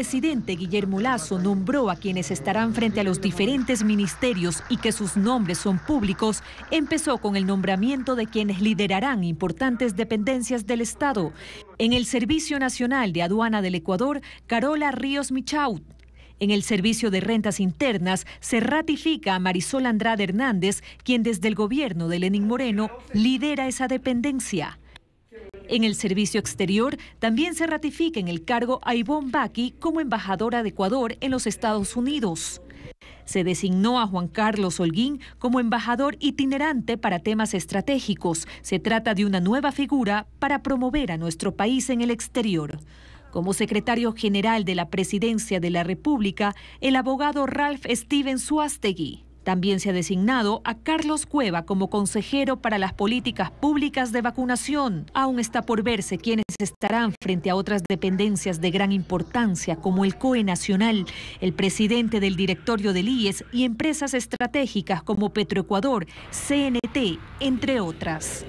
presidente Guillermo Lazo nombró a quienes estarán frente a los diferentes ministerios y que sus nombres son públicos, empezó con el nombramiento de quienes liderarán importantes dependencias del Estado. En el Servicio Nacional de Aduana del Ecuador, Carola Ríos Michaut. En el Servicio de Rentas Internas se ratifica a Marisol Andrade Hernández, quien desde el gobierno de Lenín Moreno lidera esa dependencia. En el servicio exterior también se ratifica en el cargo a Ivonne Baki como embajadora de Ecuador en los Estados Unidos. Se designó a Juan Carlos Holguín como embajador itinerante para temas estratégicos. Se trata de una nueva figura para promover a nuestro país en el exterior. Como secretario general de la Presidencia de la República, el abogado Ralph Steven Suastegui. También se ha designado a Carlos Cueva como consejero para las políticas públicas de vacunación. Aún está por verse quiénes estarán frente a otras dependencias de gran importancia como el COE Nacional, el presidente del directorio del IES y empresas estratégicas como Petroecuador, CNT, entre otras.